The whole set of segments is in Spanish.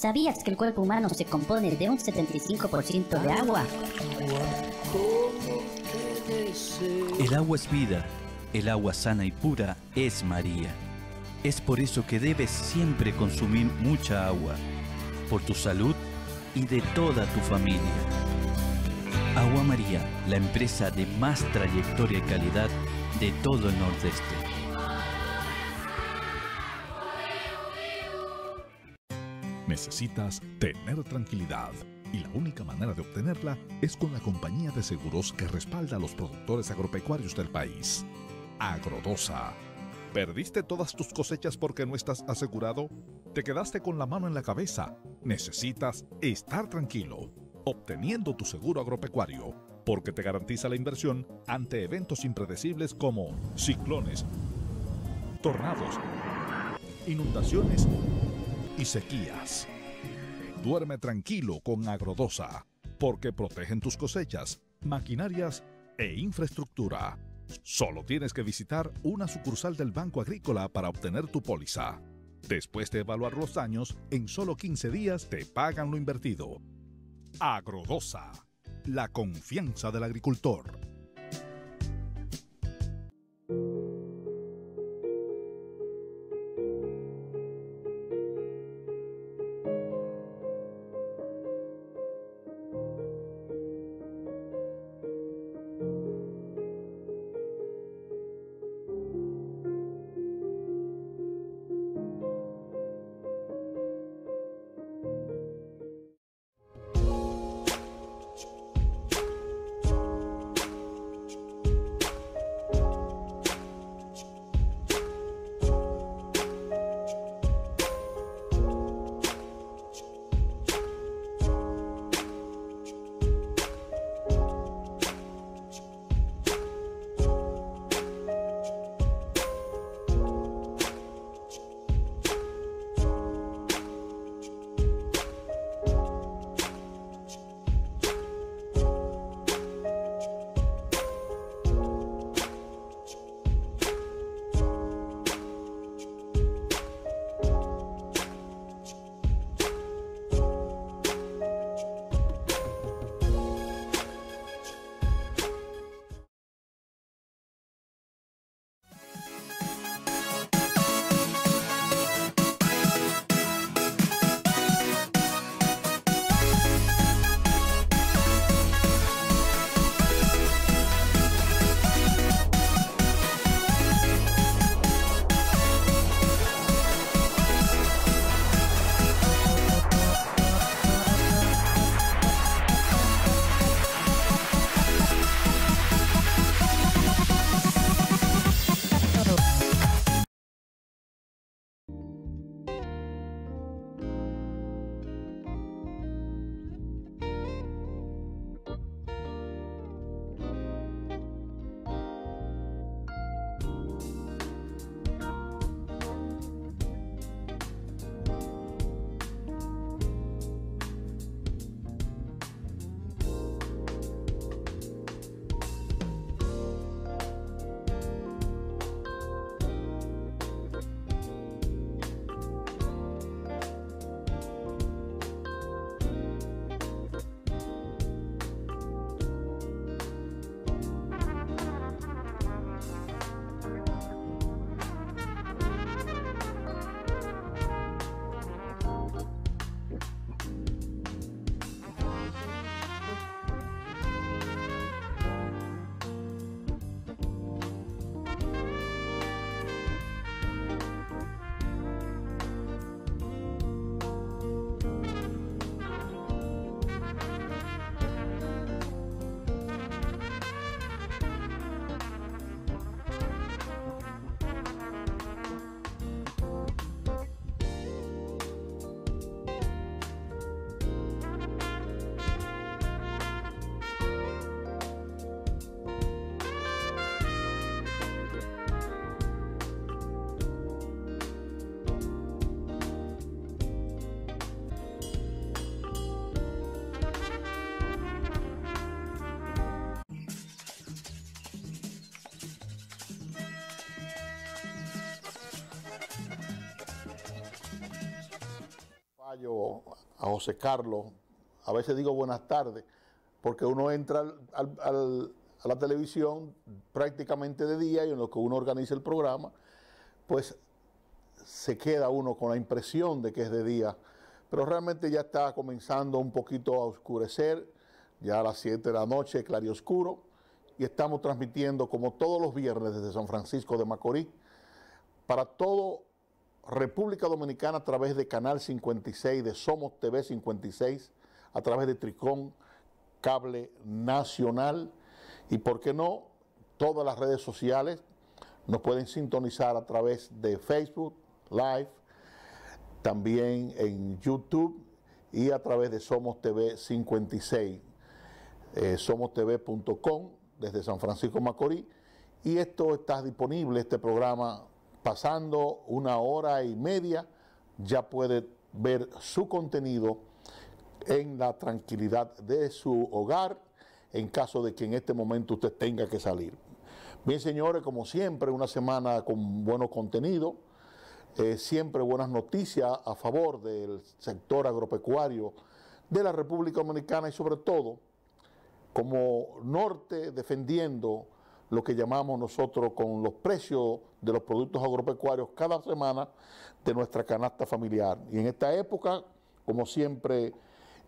¿Sabías que el cuerpo humano se compone de un 75% de agua? El agua es vida, el agua sana y pura es María. Es por eso que debes siempre consumir mucha agua, por tu salud y de toda tu familia. Agua María, la empresa de más trayectoria y calidad de todo el Nordeste. necesitas tener tranquilidad y la única manera de obtenerla es con la compañía de seguros que respalda a los productores agropecuarios del país. Agrodosa. ¿Perdiste todas tus cosechas porque no estás asegurado? ¿Te quedaste con la mano en la cabeza? Necesitas estar tranquilo, obteniendo tu seguro agropecuario, porque te garantiza la inversión ante eventos impredecibles como ciclones, tornados, inundaciones y sequías. Duerme tranquilo con Agrodosa, porque protegen tus cosechas, maquinarias e infraestructura. Solo tienes que visitar una sucursal del Banco Agrícola para obtener tu póliza. Después de evaluar los daños, en solo 15 días te pagan lo invertido. Agrodosa, la confianza del agricultor. a José Carlos, a veces digo buenas tardes, porque uno entra a la televisión prácticamente de día y en lo que uno organiza el programa, pues se queda uno con la impresión de que es de día, pero realmente ya está comenzando un poquito a oscurecer, ya a las 7 de la noche, oscuro, y estamos transmitiendo como todos los viernes desde San Francisco de Macorís para todo República Dominicana a través de Canal 56, de Somos TV 56, a través de Tricón Cable Nacional y, por qué no, todas las redes sociales. Nos pueden sintonizar a través de Facebook Live, también en YouTube y a través de Somos TV 56, somostv.com desde San Francisco Macorís. Y esto está disponible, este programa pasando una hora y media, ya puede ver su contenido en la tranquilidad de su hogar, en caso de que en este momento usted tenga que salir. Bien, señores, como siempre, una semana con buenos contenidos, eh, siempre buenas noticias a favor del sector agropecuario de la República Dominicana y sobre todo como norte defendiendo lo que llamamos nosotros con los precios de los productos agropecuarios cada semana de nuestra canasta familiar. Y en esta época, como siempre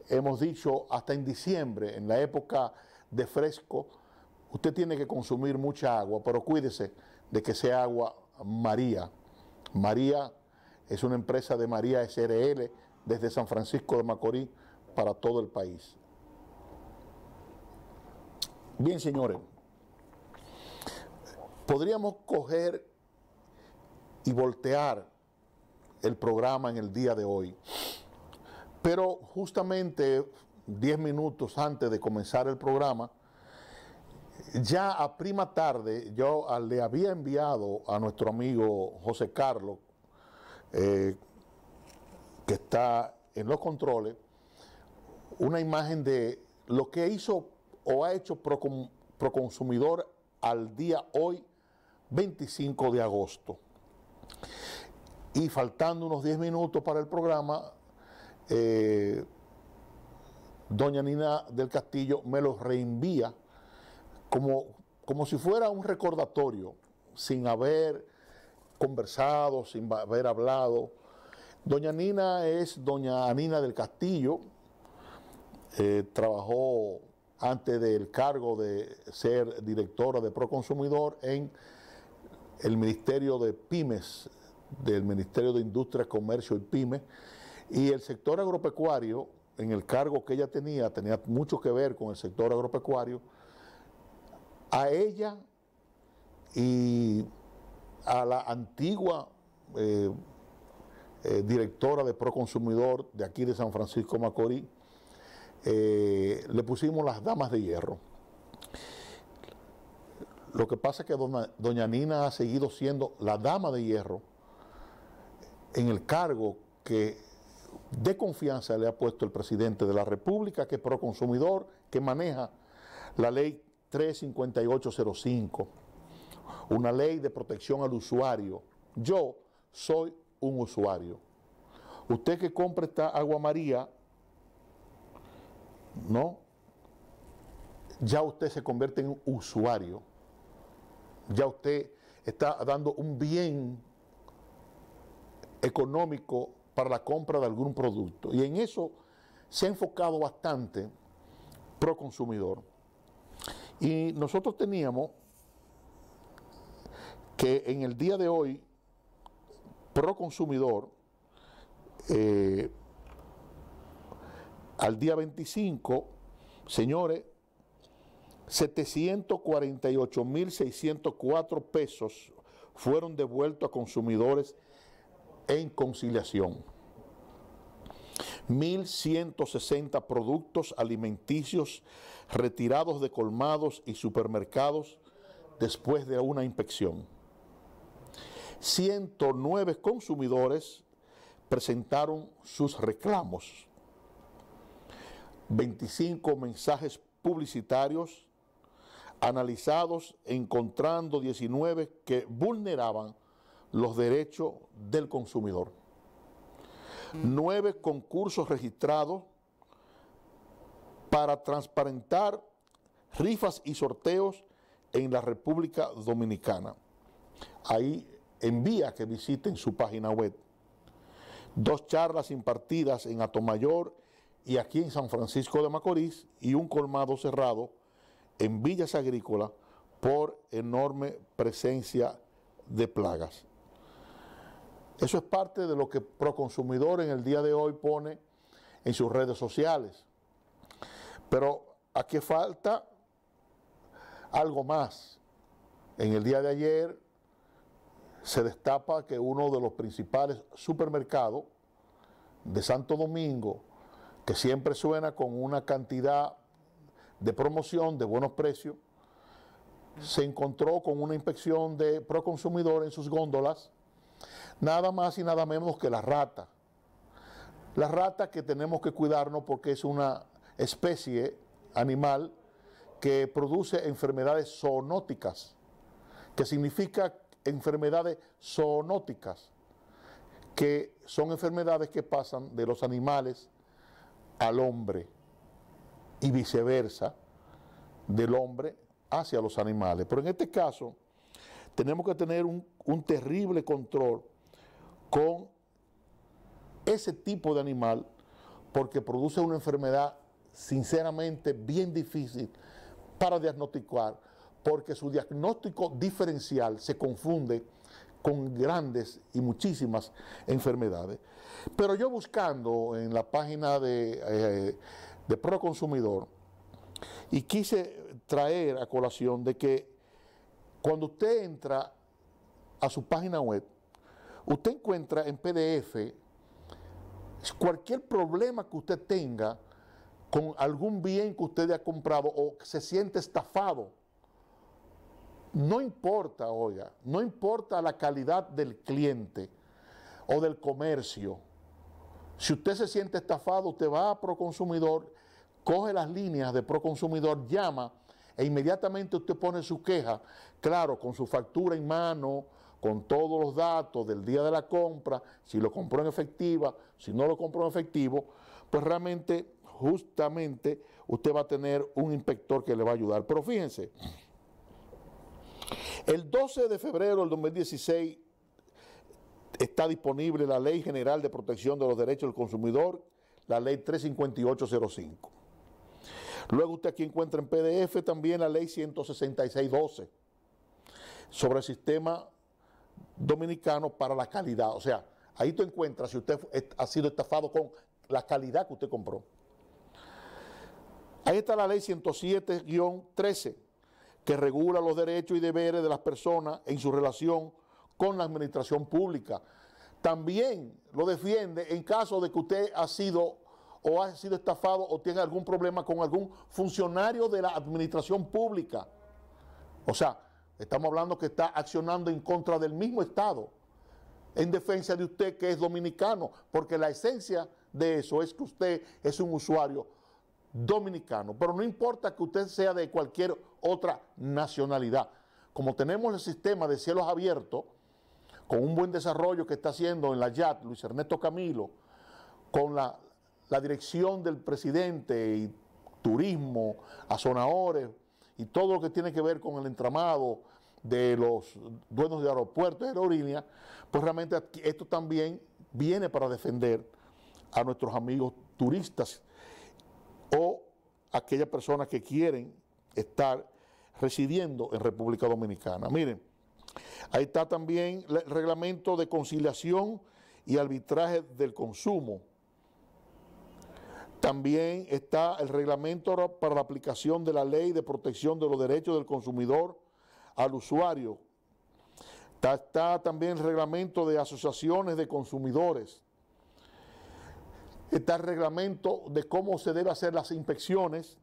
hemos dicho, hasta en diciembre, en la época de fresco, usted tiene que consumir mucha agua, pero cuídese de que sea agua María. María es una empresa de María SRL desde San Francisco de Macorís para todo el país. Bien, señores. Podríamos coger y voltear el programa en el día de hoy, pero justamente 10 minutos antes de comenzar el programa, ya a prima tarde yo le había enviado a nuestro amigo José Carlos, eh, que está en los controles, una imagen de lo que hizo o ha hecho Proconsumidor al día hoy 25 de agosto. Y faltando unos 10 minutos para el programa, eh, doña Nina del Castillo me los reenvía como, como si fuera un recordatorio, sin haber conversado, sin haber hablado. Doña Nina es doña Nina del Castillo, eh, trabajó antes del cargo de ser directora de Proconsumidor en el Ministerio de Pymes, del Ministerio de Industria, Comercio y Pymes, y el sector agropecuario, en el cargo que ella tenía, tenía mucho que ver con el sector agropecuario, a ella y a la antigua eh, eh, directora de Proconsumidor de aquí de San Francisco Macorís, eh, le pusimos las damas de hierro. Lo que pasa es que doña, Nina ha seguido siendo la dama de hierro en el cargo que de confianza le ha puesto el presidente de la República, que es pro consumidor, que maneja la ley 35805, una ley de protección al usuario. Yo soy un usuario. Usted que compra esta agua María, ¿no? Ya usted se convierte en un usuario ya usted está dando un bien económico para la compra de algún producto. Y en eso se ha enfocado bastante pro consumidor Y nosotros teníamos que en el día de hoy, Proconsumidor, eh, al día 25, señores, 748.604 pesos fueron devueltos a consumidores en conciliación. 1.160 productos alimenticios retirados de colmados y supermercados después de una inspección. 109 consumidores presentaron sus reclamos. 25 mensajes publicitarios analizados encontrando 19 que vulneraban los derechos del consumidor. Nueve concursos registrados para transparentar rifas y sorteos en la República Dominicana. Ahí envía que visiten su página web. Dos charlas impartidas en Atomayor y aquí en San Francisco de Macorís y un colmado cerrado en villas agrícolas por enorme presencia de plagas. Eso es parte de lo que Proconsumidor en el día de hoy pone en sus redes sociales. Pero aquí falta algo más. En el día de ayer se destapa que uno de los principales supermercados de Santo Domingo, que siempre suena con una cantidad de promoción de buenos precios, se encontró con una inspección de Proconsumidor en sus góndolas, nada más y nada menos que la rata. La rata que tenemos que cuidarnos porque es una especie animal que produce enfermedades zoonóticas, que significa enfermedades zoonóticas, que son enfermedades que pasan de los animales al hombre y viceversa del hombre hacia los animales. Pero en este caso tenemos que tener un, terrible control con ese tipo de animal porque produce una enfermedad sinceramente bien difícil para diagnosticar, porque su diagnóstico diferencial se confunde con grandes y muchísimas enfermedades. Pero yo buscando en la página de eh, de pro consumidor, y quise traer a colación de que cuando usted entra a su página web, usted encuentra en PDF cualquier problema que usted tenga con algún bien que usted ha comprado o se siente estafado. No importa, oiga, no importa la calidad del cliente o del comercio si usted se siente estafado, usted va a Proconsumidor, coge las líneas de Proconsumidor, llama e inmediatamente usted pone su queja, claro, con su factura en mano, con todos los datos del día de la compra, si lo compró en efectiva, si no lo compró en efectivo, pues realmente, justamente, usted va a tener un inspector que le va a ayudar. Pero fíjense, el 12 de febrero del 2016, Está disponible la Ley General de Protección de los Derechos del Consumidor, la Ley 35805. Luego usted aquí encuentra en PDF también la Ley 16612 sobre el sistema dominicano para la calidad. O sea, ahí tú encuentras si usted ha sido estafado con la calidad que usted compró. Ahí está la ley 107-13, que regula los derechos y deberes de las personas en su relación con la administración pública. También lo defiende en caso de que usted ha sido o ha sido estafado o tiene algún problema con algún funcionario de la administración pública. O sea, estamos hablando que está accionando en contra del mismo Estado, en defensa de usted que es dominicano, porque la esencia de eso es que usted es un usuario dominicano, pero no importa que usted sea de cualquier otra nacionalidad. Como tenemos el sistema de cielos abiertos, con un buen desarrollo que está haciendo en la YAT, Luis Ernesto Camilo, con la, dirección del presidente y turismo, a azonadores y todo lo que tiene que ver con el entramado de los dueños de aeropuertos, aerolíneas, pues realmente esto también viene para defender a nuestros amigos turistas o aquellas personas que quieren estar residiendo en República Dominicana. Miren, Ahí está también el reglamento de conciliación y arbitraje del consumo. También está el reglamento para la aplicación de la ley de protección de los derechos del consumidor al usuario. Está, también el reglamento de asociaciones de consumidores. Está el reglamento de cómo se deben hacer las inspecciones.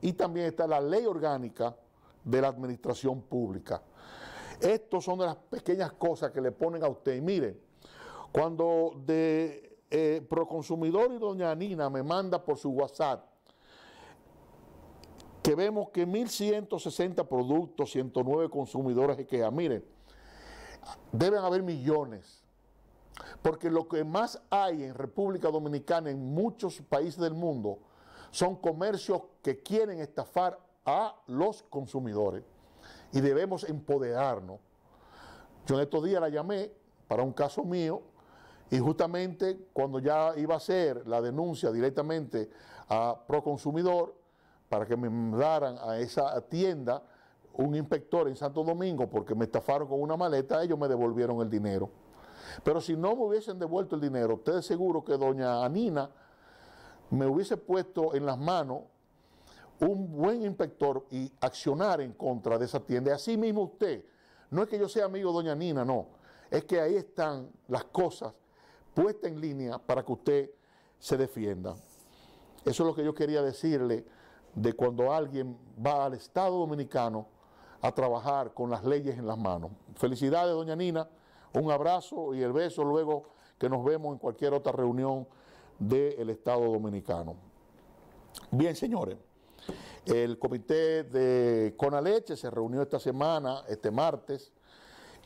Y también está la ley orgánica de la administración pública. Estos son de las pequeñas cosas que le ponen a usted. Y miren, cuando de eh, Proconsumidor y Doña Nina me manda por su WhatsApp, que vemos que 1.160 productos, 109 consumidores y ya, mire, deben haber millones. Porque lo que más hay en República Dominicana, en muchos países del mundo, son comercios que quieren estafar a los consumidores y debemos empoderarnos. Yo en estos días la llamé para un caso mío y justamente cuando ya iba a hacer la denuncia directamente a Proconsumidor para que me mandaran a esa tienda, un inspector en Santo Domingo porque me estafaron con una maleta, ellos me devolvieron el dinero. Pero si no me hubiesen devuelto el dinero, ustedes seguro que doña Anina me hubiese puesto en las manos un buen inspector y accionar en contra de esa tienda. Y así mismo usted, no es que yo sea amigo de doña Nina, no, es que ahí están las cosas puestas en línea para que usted se defienda. Eso es lo que yo quería decirle de cuando alguien va al Estado Dominicano a trabajar con las leyes en las manos. Felicidades, doña Nina, un abrazo y el beso luego que nos vemos en cualquier otra reunión del Estado Dominicano. Bien, señores. El comité de Conaleche se reunió esta semana, este martes,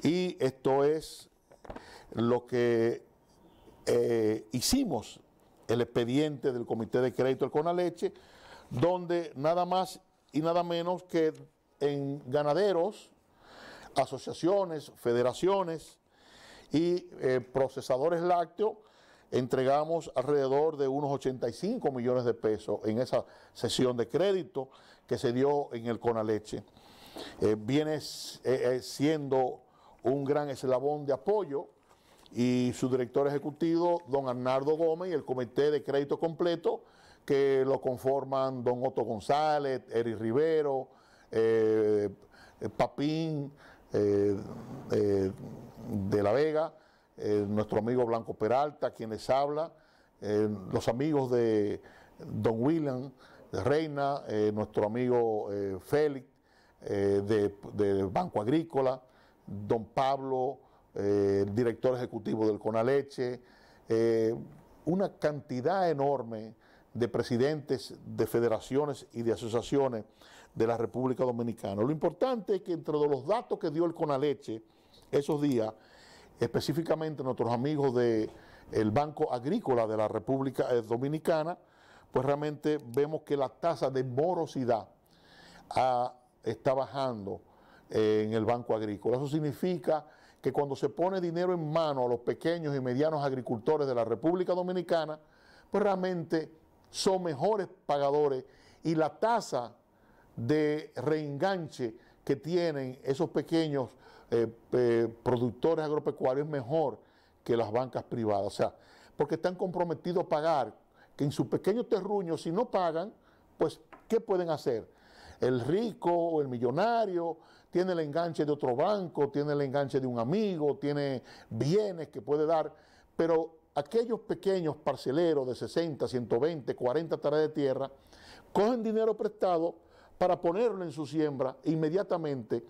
y esto es lo que eh, hicimos, el expediente del comité de crédito del Conaleche, donde nada más y nada menos que en ganaderos, asociaciones, federaciones y eh, procesadores lácteos entregamos alrededor de unos 85 millones de pesos en esa sesión de crédito que se dio en el Conaleche. Eh, viene eh, eh, siendo un gran eslabón de apoyo y su director ejecutivo, don Arnardo Gómez, y el comité de crédito completo que lo conforman don Otto González, Eri Rivero, Papín de la Vega, eh, nuestro amigo Blanco Peralta, quien les habla, eh, los amigos de Don William, Reina, eh, nuestro amigo Félix, de, Banco Agrícola, Don Pablo, director ejecutivo del Conaleche, una cantidad enorme de presidentes de federaciones y de asociaciones de la República Dominicana. Lo importante es que entre los datos que dio el Conaleche esos días, específicamente nuestros amigos del Banco Agrícola de la República eh, Dominicana, pues realmente vemos que la tasa de morosidad ah, está bajando eh, en el Banco Agrícola. Eso significa que cuando se pone dinero en mano a los pequeños y medianos agricultores de la República Dominicana, pues realmente son mejores pagadores y la tasa de reenganche que tienen esos pequeños eh, eh, productores agropecuarios mejor que las bancas privadas. O sea, porque están comprometidos a pagar, que en su pequeño terruño, si no pagan, pues, ¿qué pueden hacer? El rico o el millonario tiene el enganche de otro banco, tiene el enganche de un amigo, tiene bienes que puede dar, pero aquellos pequeños parceleros de 60, 120, 40 tareas de tierra, cogen dinero prestado para ponerlo en su siembra inmediatamente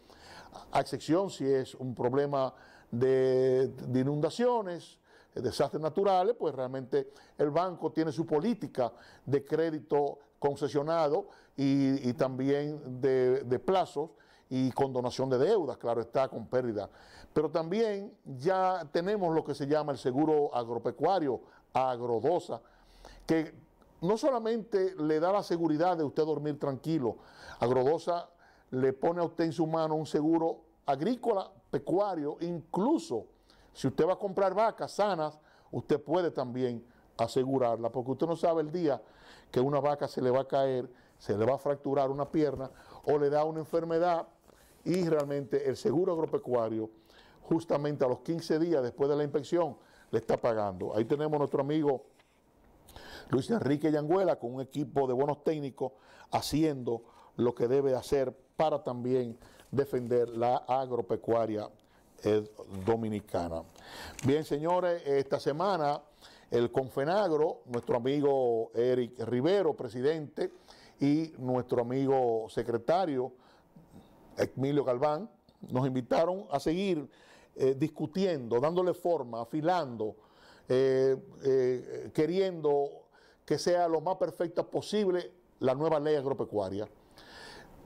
a excepción si es un problema de, inundaciones, eh, desastres naturales, pues realmente el banco tiene su política de crédito concesionado y, también de, de, plazos y condonación de deudas, claro está, con pérdida. Pero también ya tenemos lo que se llama el seguro agropecuario, agrodosa, que no solamente le da la seguridad de usted dormir tranquilo, agrodosa le pone a usted en su mano un seguro agrícola, pecuario, incluso si usted va a comprar vacas sanas, usted puede también asegurarla, porque usted no sabe el día que una vaca se le va a caer, se le va a fracturar una pierna o le da una enfermedad y realmente el seguro agropecuario, justamente a los 15 días después de la inspección, le está pagando. Ahí tenemos a nuestro amigo Luis Enrique Yanguela con un equipo de buenos técnicos haciendo lo que debe hacer para también defender la agropecuaria eh, dominicana. Bien, señores, esta semana el Confenagro, nuestro amigo Eric Rivero, presidente, y nuestro amigo secretario, Emilio Galván, nos invitaron a seguir eh, discutiendo, dándole forma, afilando, eh, queriendo que sea lo más perfecta posible la nueva ley agropecuaria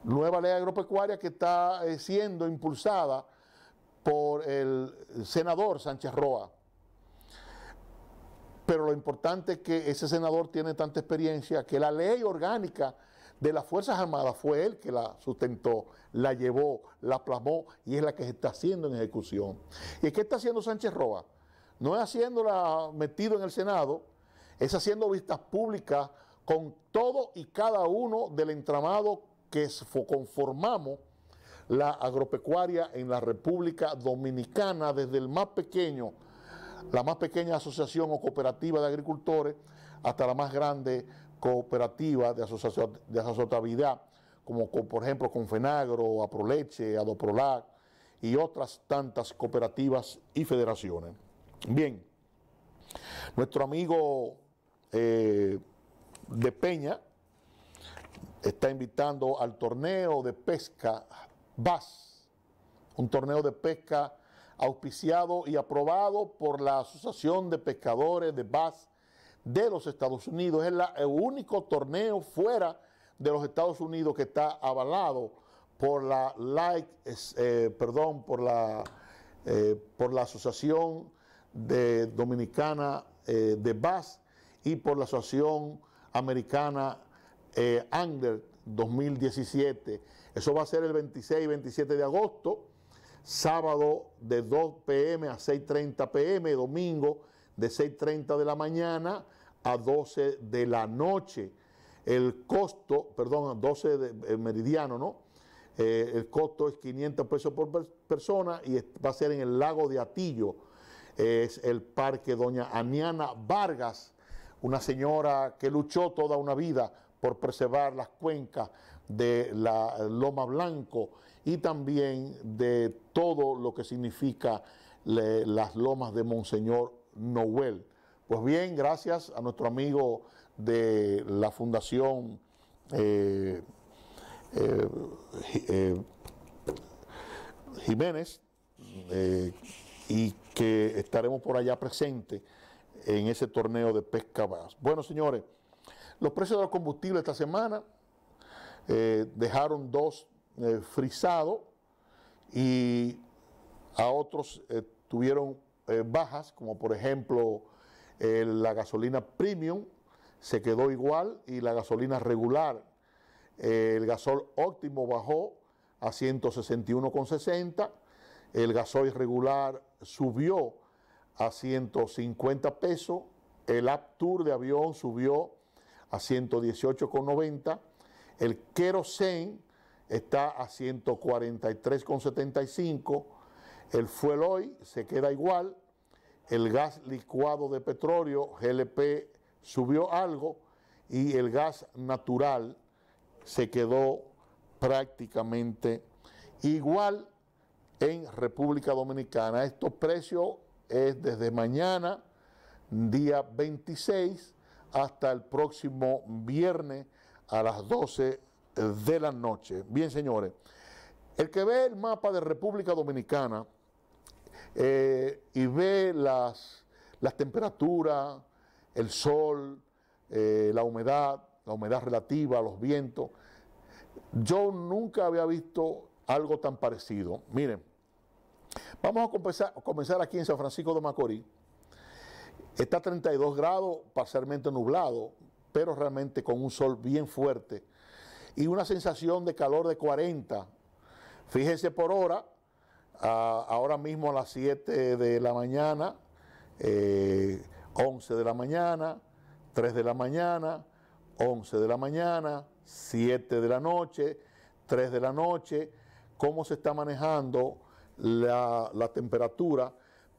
nueva ley agropecuaria que está eh, siendo impulsada por el senador Sánchez Roa. Pero lo importante es que ese senador tiene tanta experiencia que la ley orgánica de las Fuerzas Armadas fue él que la sustentó, la llevó, la plasmó y es la que se está haciendo en ejecución. ¿Y qué está haciendo Sánchez Roa? No es haciéndola metido en el Senado, es haciendo vistas públicas con todo y cada uno del entramado que conformamos la agropecuaria en la República Dominicana, desde el más pequeño, la más pequeña asociación o cooperativa de agricultores, hasta la más grande cooperativa de, asociación, de asociatividad, como por ejemplo Confenagro, Aproleche, Adoprolac y otras tantas cooperativas y federaciones. Bien, nuestro amigo eh, de Peña, está invitando al torneo de pesca BAS, un torneo de pesca auspiciado y aprobado por la Asociación de Pescadores de BAS de los Estados Unidos. Es el único torneo fuera de los Estados Unidos que está avalado por la eh, perdón, por la, eh, por la Asociación Dominicana eh, de BAS y por la Asociación Americana eh, ...Angler 2017. Eso va a ser el 26 y 27 de agosto, sábado de 2 pm a 6.30 pm, domingo de 6.30 de la mañana a 12 de la noche. El costo, perdón, 12 de eh, meridiano, ¿no? Eh, el costo es 500 pesos por persona y va a ser en el lago de Atillo. es el parque Doña Aniana Vargas, una señora que luchó toda una vida por preservar las cuencas de la Loma Blanco y también de todo lo que significa las lomas de Monseñor Noel. Pues bien, gracias a nuestro amigo de la Fundación eh, eh, eh, Jiménez, y que estaremos por allá presente en ese torneo de pesca. Bueno, señores. Los precios de los combustibles esta semana eh, dejaron dos eh, frisados y a otros eh, tuvieron bajas, como por ejemplo la gasolina premium se quedó igual y la gasolina regular. el gasol óptimo bajó a 161,60, el gasol irregular subió a 150 pesos, el Aptur de avión subió a 118,90. El kerosene está a 143,75. El fuel oil se queda igual. El gas licuado de petróleo, GLP, subió algo. Y el gas natural se quedó prácticamente igual en República Dominicana. Estos precios es desde mañana, día 26 hasta el próximo viernes a las 12 de la noche. Bien, señores, el que ve el mapa de República Dominicana eh, y ve las, las temperaturas, el sol, eh, la humedad, la humedad relativa, los vientos, yo nunca había visto algo tan parecido. Miren, vamos a a comenzar aquí en San Francisco de Macorís Está a 32 grados, parcialmente nublado, pero realmente con un sol bien fuerte y una sensación de calor de 40. Fíjense por hora, ahora mismo a las 7 de la mañana, 11 eh, de la mañana, 3 de la mañana, 11 de la mañana, 7 de la noche, 3 de la noche, cómo se está manejando la temperatura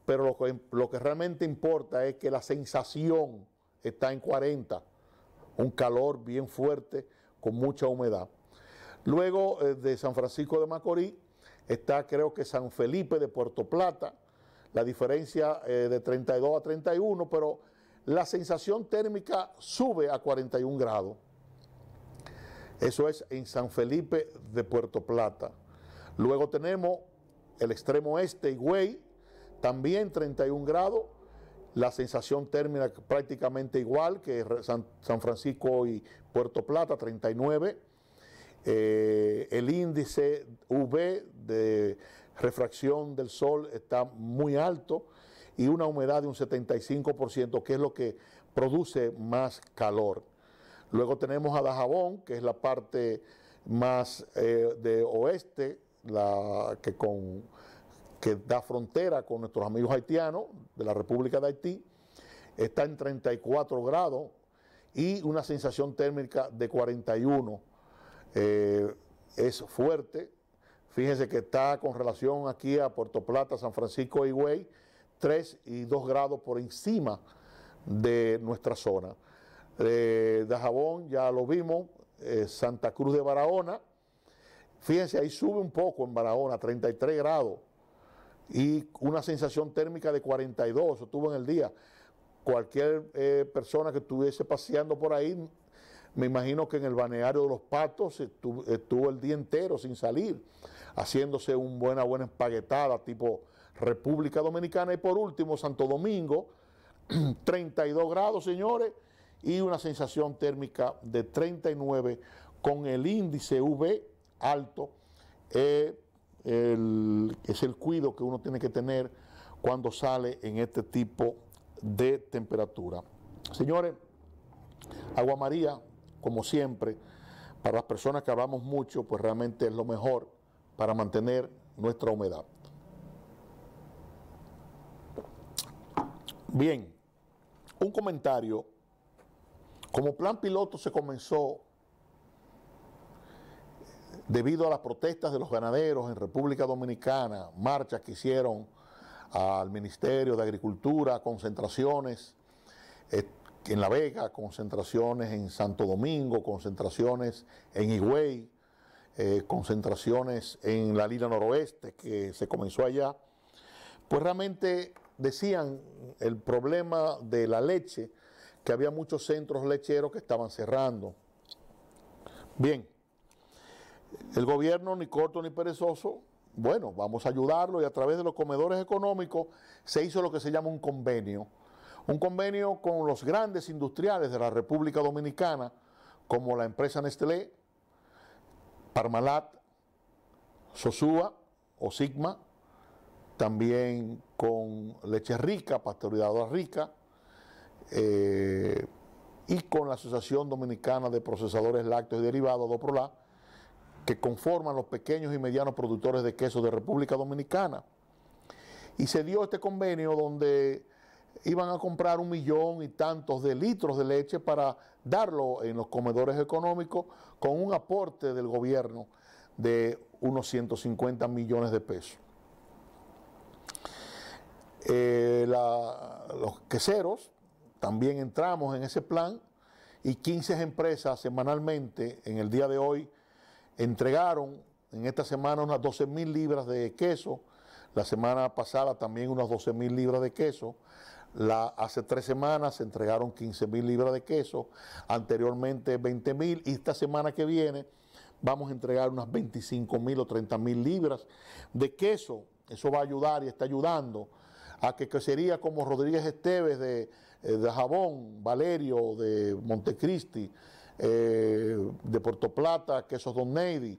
pero lo que, lo que realmente importa es que la sensación está en 40, un calor bien fuerte con mucha humedad. Luego eh, de San Francisco de Macorís está creo que San Felipe de Puerto Plata, la diferencia eh, de 32 a 31, pero la sensación térmica sube a 41 grados. Eso es en San Felipe de Puerto Plata. Luego tenemos el extremo este, Higüey, también 31 grados, la sensación térmica prácticamente igual que San, Francisco y Puerto Plata, 39. Eh, el índice UV de refracción del sol está muy alto y una humedad de un 75%, que es lo que produce más calor. Luego tenemos a Dajabón, que es la parte más eh, de oeste, la que con que da frontera con nuestros amigos haitianos de la República de Haití, está en 34 grados y una sensación térmica de 41. Eh, es fuerte. Fíjense que está con relación aquí a Puerto Plata, San Francisco e y Higüey, 3 y 2 grados por encima de nuestra zona. Eh, de Dajabón, ya lo vimos, eh, Santa Cruz de Barahona. Fíjense, ahí sube un poco en Barahona, 33 grados y una sensación térmica de 42, eso tuvo en el día. Cualquier eh, persona que estuviese paseando por ahí, me imagino que en el baneario de los patos estuvo, el día entero sin salir, haciéndose una buena, buena espaguetada tipo República Dominicana. Y por último, Santo Domingo, 32 grados, señores, y una sensación térmica de 39 con el índice V alto. Eh, es el cuidado que uno tiene que tener cuando sale en este tipo de temperatura. Señores, agua María, como siempre, para las personas que hablamos mucho, pues realmente es lo mejor para mantener nuestra humedad. Bien, un comentario. Como plan piloto se comenzó debido a las protestas de los ganaderos en República Dominicana, marchas que hicieron al Ministerio de Agricultura, concentraciones eh, en La Vega, concentraciones en Santo Domingo, concentraciones en Higüey, eh, concentraciones en la línea Noroeste que se comenzó allá, pues realmente decían el problema de la leche, que había muchos centros lecheros que estaban cerrando. Bien, el gobierno, ni corto ni perezoso, bueno, vamos a ayudarlo y a través de los comedores económicos se hizo lo que se llama un convenio. Un convenio con los grandes industriales de la República Dominicana, como la empresa Nestlé, Parmalat, Sosúa o Sigma, también con Leche Rica, pastoridad Rica, eh, y con la Asociación Dominicana de Procesadores Lácteos y Derivados, DOPROLA, que conforman los pequeños y medianos productores de queso de República Dominicana. Y se dio este convenio donde iban a comprar un millón y tantos de litros de leche para darlo en los comedores económicos con un aporte del gobierno de unos 150 millones de pesos. Eh, los queseros también entramos en ese plan y 15 empresas semanalmente en el día de hoy entregaron en esta semana unas 12 mil libras de queso, la semana pasada también unas 12 mil libras de queso, hace tres semanas se entregaron 15 mil libras de queso, anteriormente 20 mil y esta semana que viene vamos a entregar unas 25 mil o 30 mil libras de queso. Eso va a ayudar y está ayudando a que crecería como Rodríguez Esteves de, eh, de Jabón, Valerio de Montecristi, eh, de Puerto Plata, quesos Don Navy,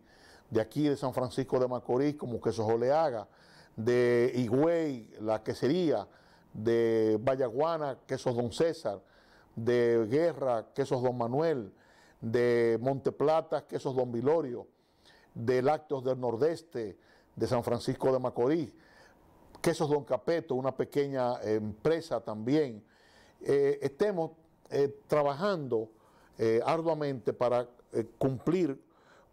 de aquí de San Francisco de Macorís, como quesos Oleaga, de Higüey, la quesería, de Vallaguana, quesos Don César, de Guerra, quesos Don Manuel, de Monteplata, quesos Don Vilorio, de Lactos del Nordeste, de San Francisco de Macorís, quesos Don Capeto, una pequeña eh, empresa también. Eh, estemos trabajando eh, arduamente para eh, cumplir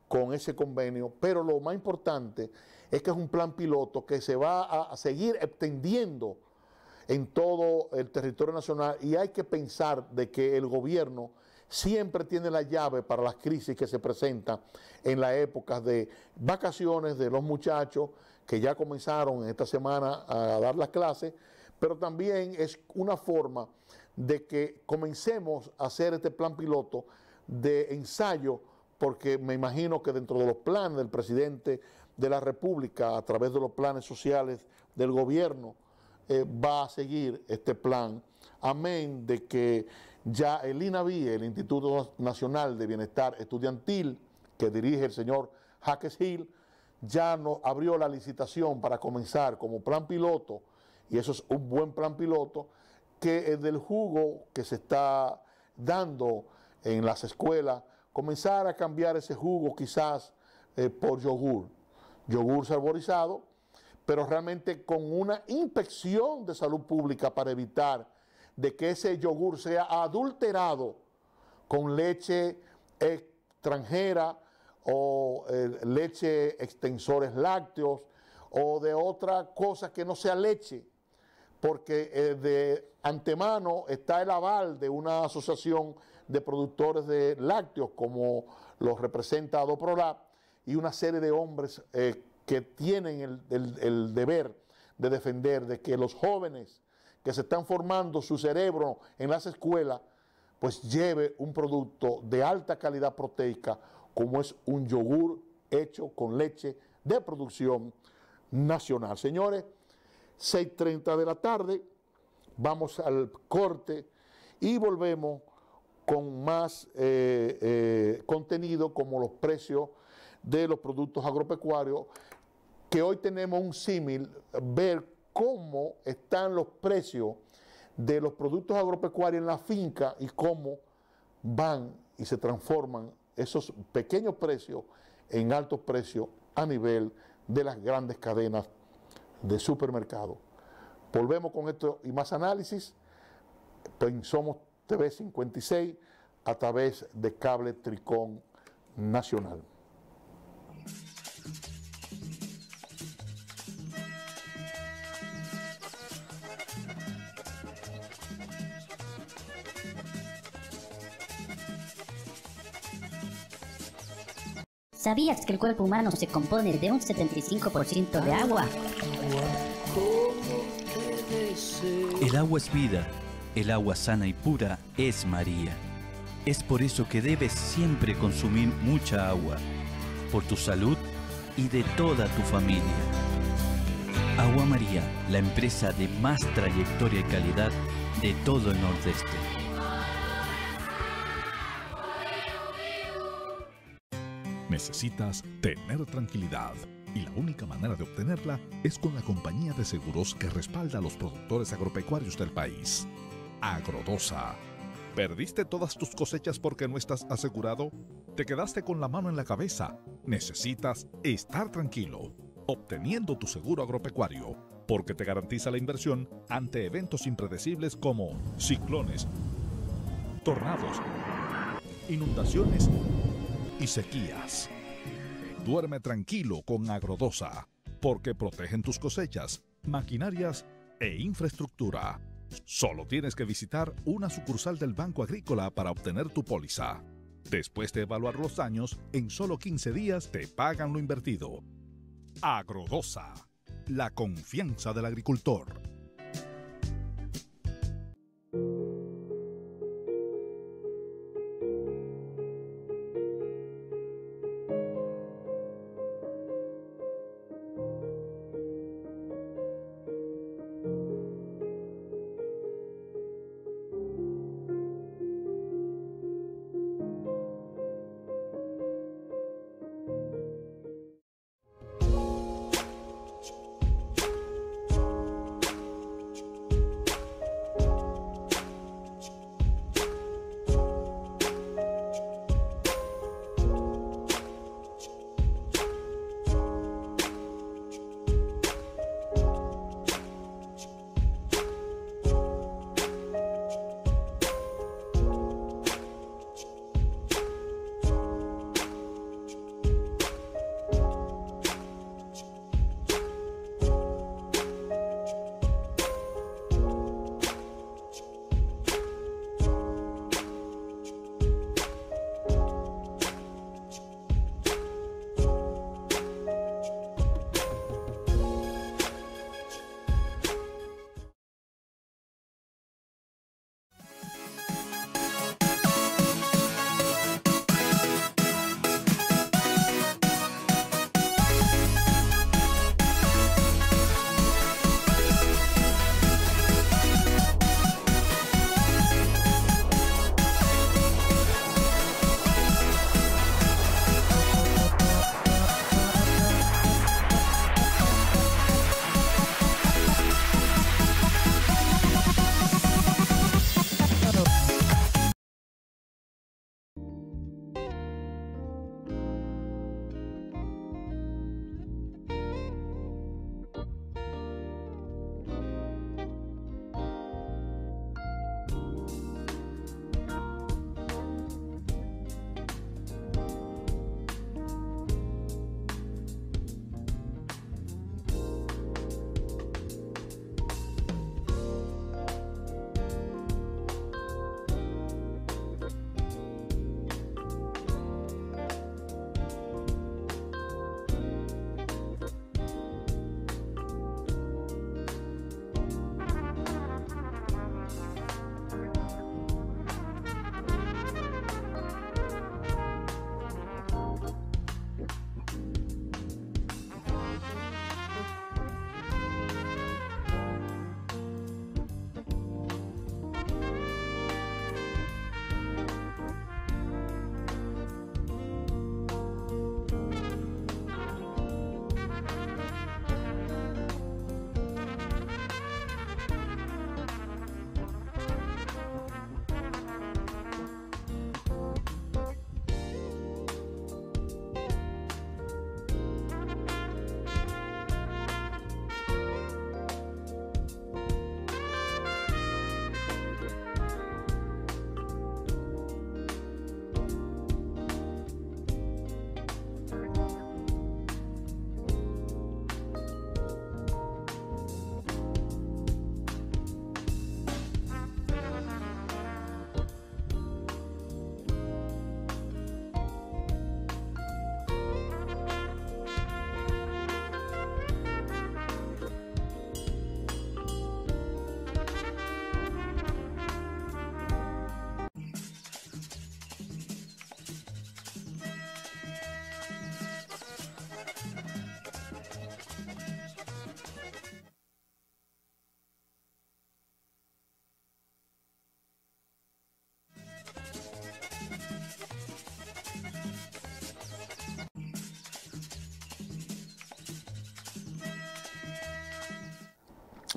con ese convenio, pero lo más importante es que es un plan piloto que se va a seguir extendiendo en todo el territorio nacional y hay que pensar de que el gobierno siempre tiene la llave para las crisis que se presentan en las épocas de vacaciones de los muchachos que ya comenzaron esta semana a dar las clases, pero también es una forma de que comencemos a hacer este plan piloto de ensayo, porque me imagino que dentro de los planes del presidente de la República, a través de los planes sociales del gobierno, eh, va a seguir este plan. Amén de que ya el INAVI, el Instituto Nacional de Bienestar Estudiantil, que dirige el señor Jaques Hill, ya nos abrió la licitación para comenzar como plan piloto, y eso es un buen plan piloto, que del jugo que se está dando en las escuelas, comenzar a cambiar ese jugo quizás eh, por yogur, yogur saborizado, pero realmente con una inspección de salud pública para evitar de que ese yogur sea adulterado con leche extranjera o eh, leche extensores lácteos o de otra cosa que no sea leche porque eh, de antemano está el aval de una asociación de productores de lácteos, como los representa Doprolab, y una serie de hombres eh, que tienen el, deber de defender de que los jóvenes que se están formando su cerebro en las escuelas, pues lleve un producto de alta calidad proteica, como es un yogur hecho con leche de producción nacional. Señores, 6.30 de la tarde. Vamos al corte y volvemos con más eh, eh, contenido como los precios de los productos agropecuarios, que hoy tenemos un símil, ver cómo están los precios de los productos agropecuarios en la finca y cómo van y se transforman esos pequeños precios en altos precios a nivel de las grandes cadenas de supermercado. Volvemos con esto y más análisis. Pues, somos TV 56 a través de cable Tricón Nacional. ¿Sabías que el cuerpo humano se compone de un 75% de agua? El agua es vida, el agua sana y pura es María. Es por eso que debes siempre consumir mucha agua, por tu salud y de toda tu familia. Agua María, la empresa de más trayectoria y calidad de todo el Nordeste. Necesitas tener tranquilidad y la única manera de obtenerla es con la compañía de seguros que respalda a los productores agropecuarios del país. Agrodosa. ¿Perdiste todas tus cosechas porque no estás asegurado? ¿Te quedaste con la mano en la cabeza? Necesitas estar tranquilo, obteniendo tu seguro agropecuario, porque te garantiza la inversión ante eventos impredecibles como ciclones, tornados, inundaciones y sequías. Duerme tranquilo con Agrodosa, porque protegen tus cosechas, maquinarias e infraestructura. Solo tienes que visitar una sucursal del Banco Agrícola para obtener tu póliza. Después de evaluar los daños, en solo 15 días te pagan lo invertido. Agrodosa, la confianza del agricultor.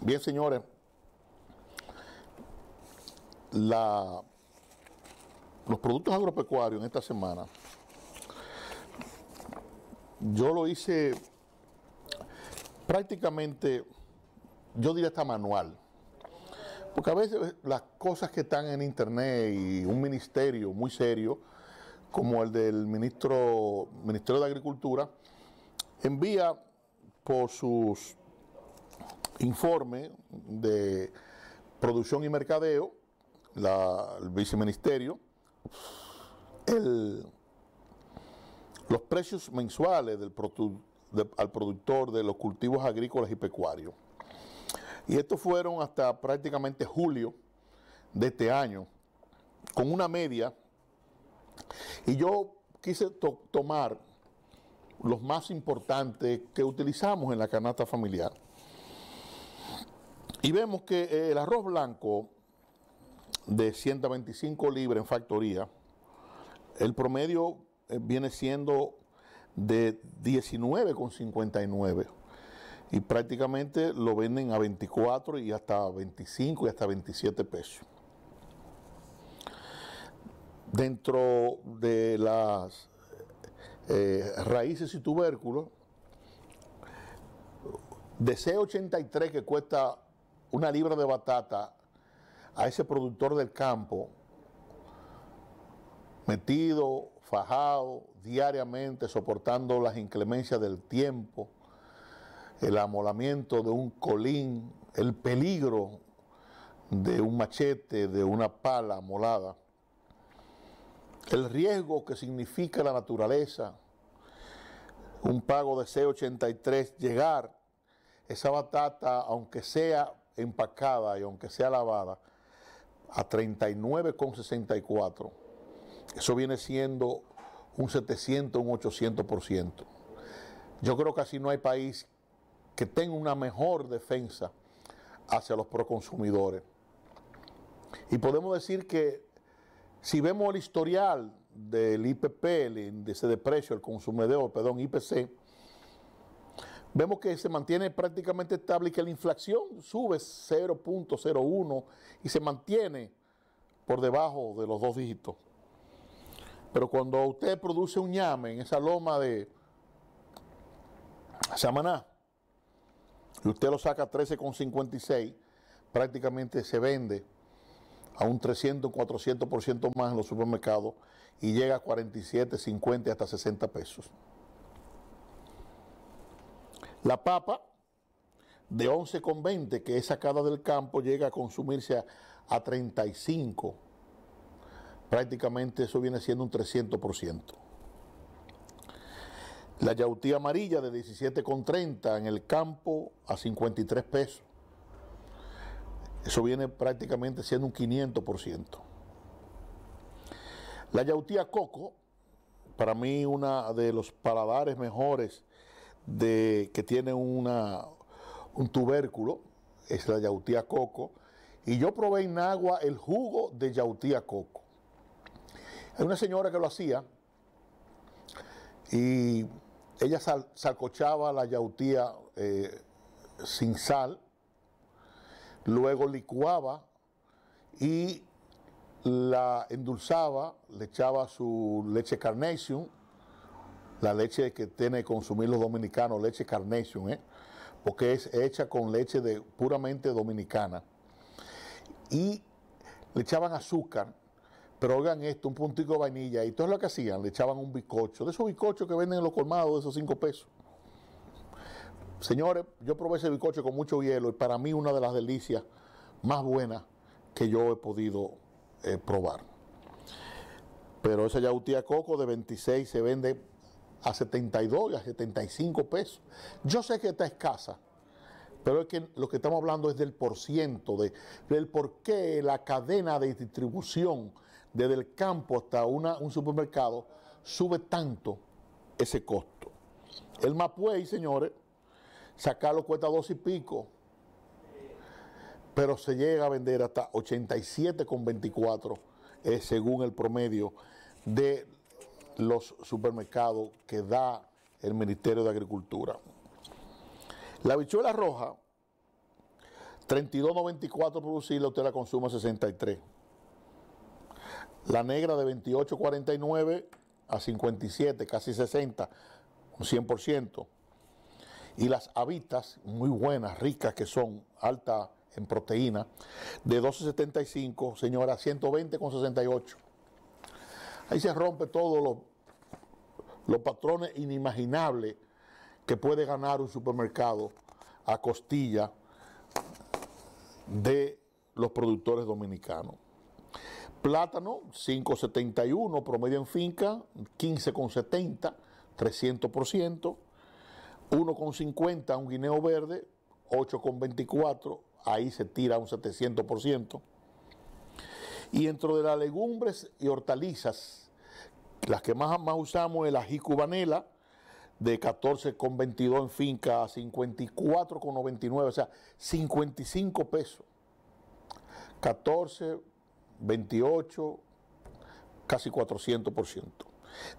Bien, señores, la, los productos agropecuarios en esta semana, yo lo hice prácticamente, yo diría hasta manual. Porque a veces las cosas que están en internet y un ministerio muy serio, como el del ministro, Ministerio de Agricultura, envía por sus informe de producción y mercadeo, el viceministerio, los precios mensuales al productor de los cultivos agrícolas y pecuarios. Y estos fueron hasta prácticamente julio de este año, con una media. Y yo quise tomar los más importantes que utilizamos en la canasta familiar. Y vemos que eh, el arroz blanco de 125 libras en factoría, el promedio eh, viene siendo de 19,59 y prácticamente lo venden a 24 y hasta 25 y hasta 27 pesos. Dentro de las eh, raíces y tubérculos, de C83 que cuesta una libra de batata a ese productor del campo, metido, fajado diariamente, soportando las inclemencias del tiempo, el amolamiento de un colín, el peligro de un machete, de una pala molada, el riesgo que significa la naturaleza, un pago de C83, llegar esa batata, aunque sea empacada y aunque sea lavada, a 39,64. Eso viene siendo un 700, un 800%. Yo creo que así no hay país que tenga una mejor defensa hacia los proconsumidores. Y podemos decir que si vemos el historial del IPP, el índice de precio al consumidor, perdón, IPC, vemos que se mantiene prácticamente estable y que la inflación sube 0.01 y se mantiene por debajo de los dos dígitos. Pero cuando usted produce un ñame en esa loma de Samaná, y usted lo saca 13,56, prácticamente se vende a un 300, 400% más en los supermercados y llega a 47, 50 hasta 60 pesos. La papa de 11,20 que es sacada del campo llega a consumirse a, 35. Prácticamente eso viene siendo un 300%. La yautía amarilla de 17,30 en el campo a 53 pesos. Eso viene prácticamente siendo un 500%. La yautía coco, para mí una de los paladares mejores de, que tiene una, un tubérculo, es la yautía coco, y yo probé en agua el jugo de yautía coco. Hay una señora que lo hacía y ella salcochaba la yautía eh, sin sal, luego licuaba y la endulzaba, le echaba su leche carnation la leche que tiene que consumir los dominicanos, leche Carnation, ¿eh? porque es hecha con leche de, puramente dominicana. Y le echaban azúcar, pero oigan esto, un puntico de vainilla, y todo lo que hacían, le echaban un bizcocho, de esos bizcochos que venden en los colmados, de esos cinco pesos. Señores, yo probé ese bizcocho con mucho hielo y para mí una de las delicias más buenas que yo he podido eh, probar. Pero esa yautía coco de 26 se vende a 72 a 75 pesos. Yo sé que está escasa, pero es que lo que estamos hablando es del por ciento, de, del por qué la cadena de distribución desde el campo hasta una, un supermercado sube tanto ese costo. El Mapuey, señores, sacarlo cuesta dos y pico, pero se llega a vender hasta 87,24 eh, según el promedio de los supermercados que da el Ministerio de Agricultura. La habichuela roja, 32.94 producida, usted la consume 63. La negra de 28.49 a 57, casi 60, un 100%. Y las habitas, muy buenas, ricas que son, altas en proteína, de 12.75, señora, 120.68. Ahí se rompe todos los, patrones inimaginables que puede ganar un supermercado a costilla de los productores dominicanos. Plátano, 5.71, promedio en finca, 15.70, 300%. 1,50 un guineo verde, 8,24, ahí se tira un 700%. Y dentro de las legumbres y hortalizas, las que más, más usamos, el ají cubanela, de 14,22 en finca a 54,99, o sea, 55 pesos. 14, 28, casi 400%.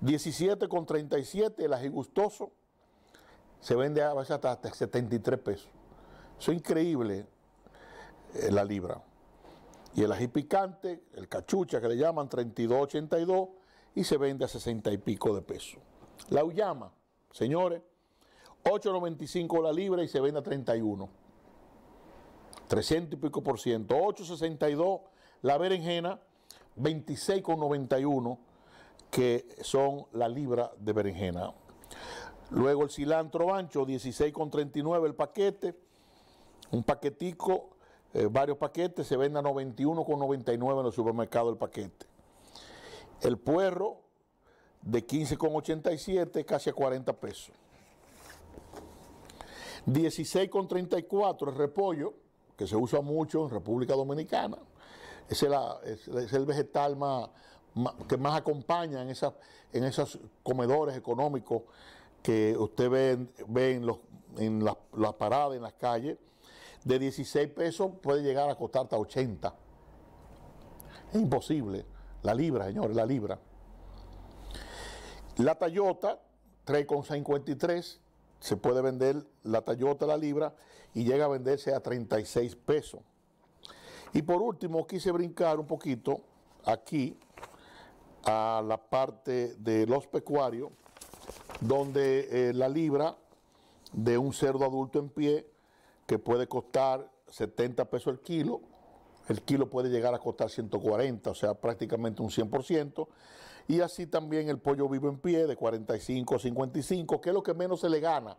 17,37 el ají gustoso, se vende a veces hasta, 73 pesos. Eso es increíble eh, la libra. Y el ají picante, el cachucha que le llaman 3282 y se vende a 60 y pico de peso. La uyama, señores, 8.95 la libra y se vende a 31. 300 y pico por ciento. 8.62 la berenjena, 26.91 que son la libra de berenjena. Luego el cilantro ancho, 16,39 el paquete. Un paquetico eh, varios paquetes, se venden a 91,99 en el supermercado el paquete. El puerro de 15,87, casi a 40 pesos. 16,34 el repollo, que se usa mucho en República Dominicana. Es el, es el vegetal más, que más acompaña en, esas, en esos comedores económicos que usted ve, en, los, en las paradas, en las calles de 16 pesos puede llegar a costar hasta 80. Es imposible. La libra, señores, la libra. La Toyota, 3,53, se puede vender la Toyota la libra y llega a venderse a 36 pesos. Y por último, quise brincar un poquito aquí a la parte de los pecuarios, donde eh, la libra de un cerdo adulto en pie que puede costar 70 pesos el kilo, el kilo puede llegar a costar 140, o sea, prácticamente un 100%, y así también el pollo vivo en pie de 45 a 55, que es lo que menos se le gana.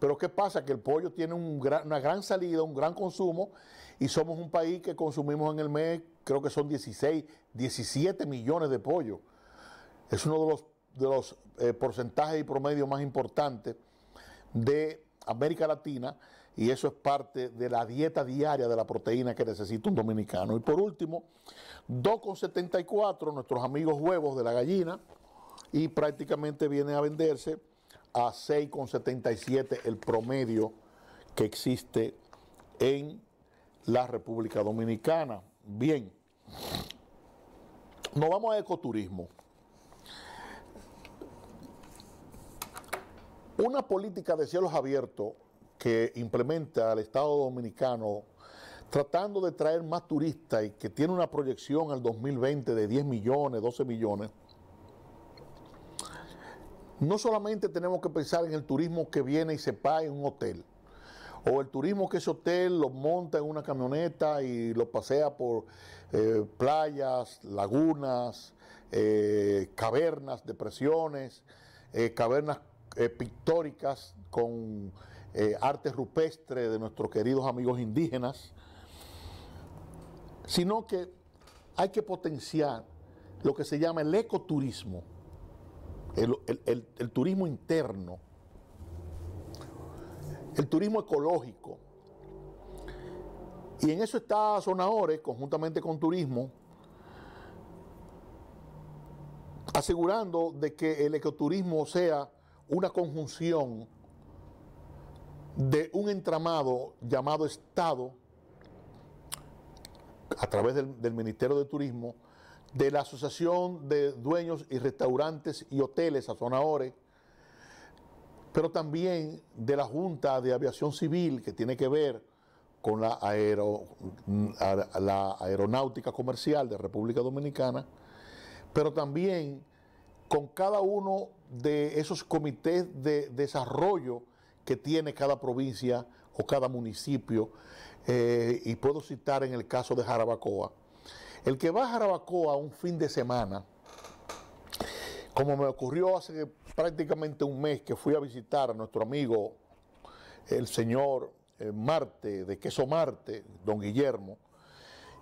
Pero ¿qué pasa? Que el pollo tiene una gran salida, un gran consumo, y somos un país que consumimos en el mes, creo que son 16, 17 millones de pollo. Es uno de los, eh, porcentajes y promedios más importantes de América Latina y eso es parte de la dieta diaria de la proteína que necesita un dominicano. Y por último, 2,74, nuestros amigos huevos de la gallina, y prácticamente viene a venderse a 6,77 el promedio que existe en la República Dominicana. Bien, nos vamos a ecoturismo. Una política de cielos abiertos que implementa el Estado Dominicano tratando de traer más turistas y que tiene una proyección al 2020 de 10 millones, 12 millones, no solamente tenemos que pensar en el turismo que viene y se paga en un hotel, o el turismo que ese hotel lo monta en una camioneta y lo pasea por eh, playas, lagunas, eh, cavernas, depresiones, eh, cavernas pictóricas con artes eh, arte rupestre de nuestros queridos amigos indígenas, sino que hay que potenciar lo que se llama el ecoturismo, el, turismo interno, el turismo ecológico. Y en eso está Sonaores, conjuntamente con Turismo, asegurando de que el ecoturismo sea una conjunción de un entramado llamado Estado, a través del, Ministerio de Turismo, de la Asociación de Dueños y Restaurantes y Hoteles a ORE pero también de la Junta de Aviación Civil, que tiene que ver con la, aero, la aeronáutica comercial de República Dominicana, pero también con cada uno de esos comités de desarrollo que tiene cada provincia o cada municipio, eh, y puedo citar en el caso de Jarabacoa. El que va a Jarabacoa un fin de semana, como me ocurrió hace prácticamente un mes que fui a visitar a nuestro amigo, el señor eh, Marte, de Queso Marte, don Guillermo,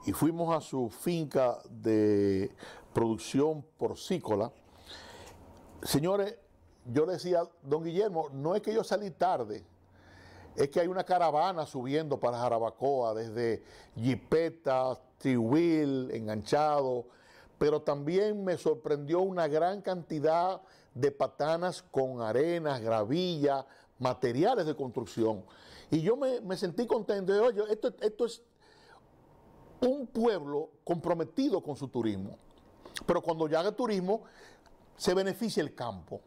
y fuimos a su finca de producción porcícola. Señores, yo le decía, don Guillermo, no es que yo salí tarde, es que hay una caravana subiendo para Jarabacoa desde Yipeta, Tiwil, Enganchado, pero también me sorprendió una gran cantidad de patanas con arenas, gravilla, materiales de construcción. Y yo me, sentí contento, de, oye, esto, es un pueblo comprometido con su turismo, pero cuando llega haga turismo se beneficia el campo.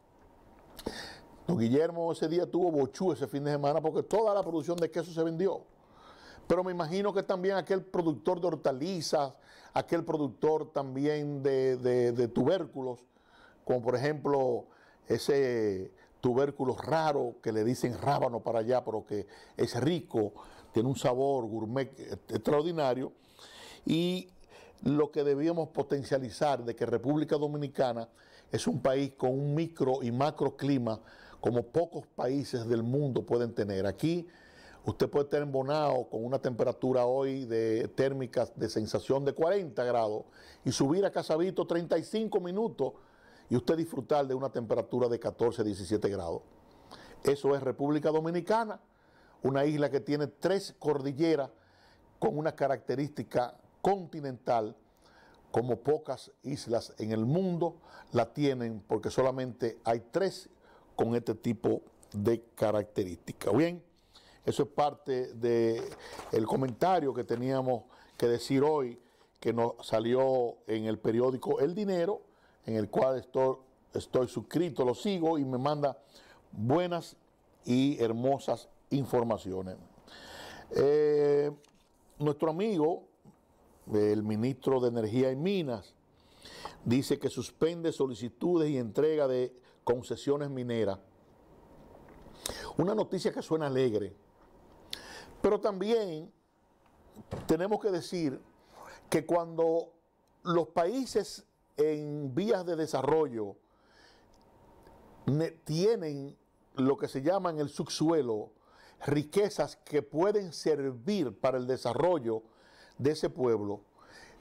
Don Guillermo ese día tuvo bochú ese fin de semana porque toda la producción de queso se vendió. Pero me imagino que también aquel productor de hortalizas, aquel productor también de, tubérculos, como por ejemplo ese tubérculo raro que le dicen rábano para allá, pero que es rico, tiene un sabor gourmet extraordinario. Y lo que debíamos potencializar de que República Dominicana es un país con un micro y macro clima como pocos países del mundo pueden tener. Aquí usted puede estar en Bonao con una temperatura hoy de térmica de sensación de 40 grados y subir a Casabito 35 minutos y usted disfrutar de una temperatura de 14, 17 grados. Eso es República Dominicana, una isla que tiene tres cordilleras con una característica continental como pocas islas en el mundo la tienen, porque solamente hay tres con este tipo de características. Bien, eso es parte del el comentario que teníamos que decir hoy, que nos salió en el periódico El Dinero, en el cual estoy, suscrito, lo sigo y me manda buenas y hermosas informaciones. Eh, nuestro amigo el ministro de Energía y Minas, dice que suspende solicitudes y entrega de concesiones mineras. Una noticia que suena alegre, pero también tenemos que decir que cuando los países en vías de desarrollo tienen lo que se llama en el subsuelo riquezas que pueden servir para el desarrollo de ese pueblo,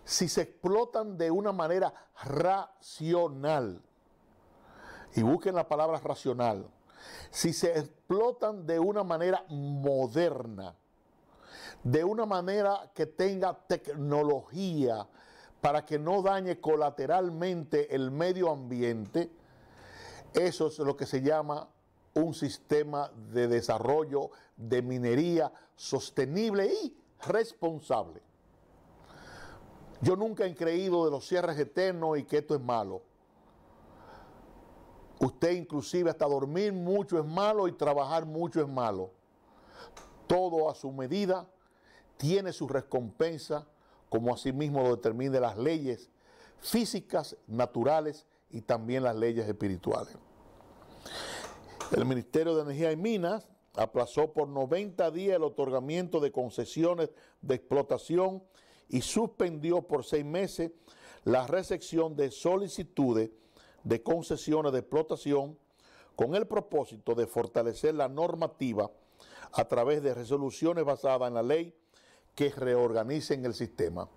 si se explotan de una manera racional, y busquen la palabra racional, si se explotan de una manera moderna, de una manera que tenga tecnología para que no dañe colateralmente el medio ambiente, eso es lo que se llama un sistema de desarrollo de minería sostenible y responsable. Yo nunca he creído de los cierres eternos y que esto es malo. Usted inclusive hasta dormir mucho es malo y trabajar mucho es malo. Todo a su medida tiene su recompensa, como asimismo lo determinan las leyes físicas, naturales y también las leyes espirituales. El Ministerio de Energía y Minas aplazó por 90 días el otorgamiento de concesiones de explotación y suspendió por seis meses la recepción de solicitudes de concesiones de explotación con el propósito de fortalecer la normativa a través de resoluciones basadas en la ley que reorganicen el sistema.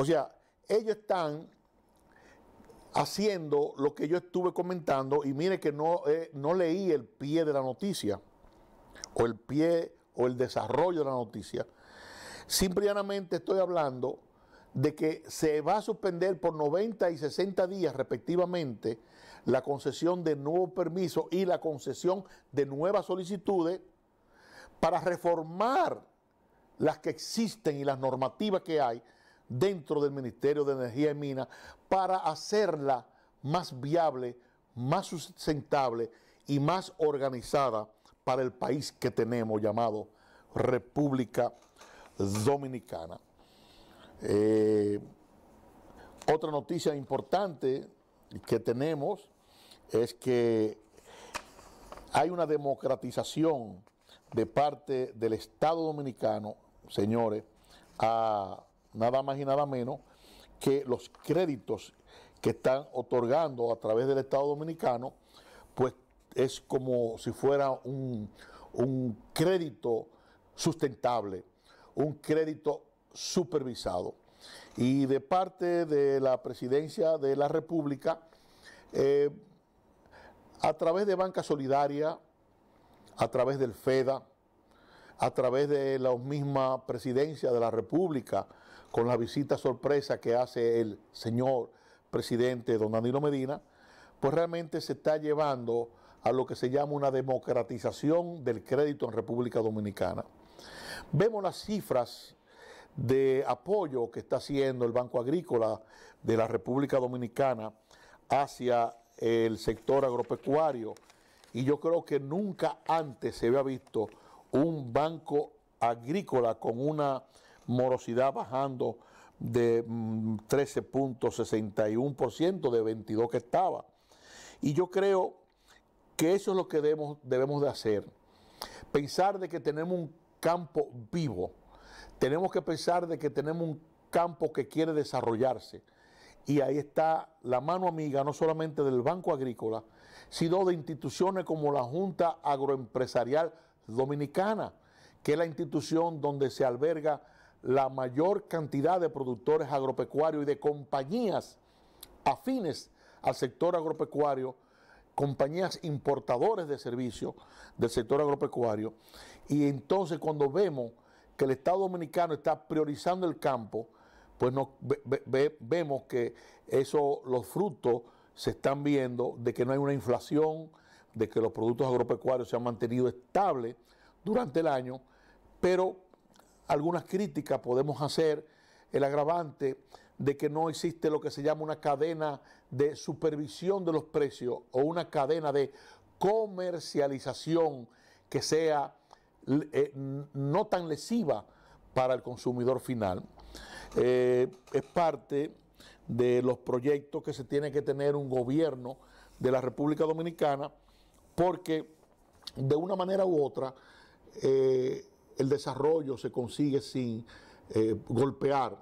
O sea, ellos están haciendo lo que yo estuve comentando y mire que no, eh, no leí el pie de la noticia o el pie o el desarrollo de la noticia, Simplemente estoy hablando de que se va a suspender por 90 y 60 días respectivamente la concesión de nuevos permisos y la concesión de nuevas solicitudes para reformar las que existen y las normativas que hay dentro del Ministerio de Energía y Minas para hacerla más viable, más sustentable y más organizada para el país que tenemos llamado República Dominicana. Eh, otra noticia importante que tenemos es que hay una democratización de parte del Estado Dominicano, señores, a nada más y nada menos que los créditos que están otorgando a través del Estado Dominicano, pues es como si fuera un crédito sustentable un crédito supervisado. Y de parte de la Presidencia de la República, eh, a través de Banca Solidaria, a través del FEDA, a través de la misma Presidencia de la República, con la visita sorpresa que hace el señor presidente don Danilo Medina, pues realmente se está llevando a lo que se llama una democratización del crédito en República Dominicana. Vemos las cifras de apoyo que está haciendo el Banco Agrícola de la República Dominicana hacia el sector agropecuario y yo creo que nunca antes se había visto un banco agrícola con una morosidad bajando de 13.61% mm, de 22 que estaba. Y yo creo que eso es lo que debemos, debemos de hacer. Pensar de que tenemos un campo vivo. Tenemos que pensar de que tenemos un campo que quiere desarrollarse. Y ahí está la mano amiga, no solamente del Banco Agrícola, sino de instituciones como la Junta Agroempresarial Dominicana, que es la institución donde se alberga la mayor cantidad de productores agropecuarios y de compañías afines al sector agropecuario, compañías importadores de servicios del sector agropecuario, y entonces cuando vemos que el Estado Dominicano está priorizando el campo, pues vemos que eso, los frutos se están viendo de que no hay una inflación, de que los productos agropecuarios se han mantenido estables durante el año, pero algunas críticas podemos hacer el agravante de que no existe lo que se llama una cadena de supervisión de los precios o una cadena de comercialización que sea eh, no tan lesiva para el consumidor final. Eh, es parte de los proyectos que se tiene que tener un gobierno de la República Dominicana porque de una manera u otra eh, el desarrollo se consigue sin golpear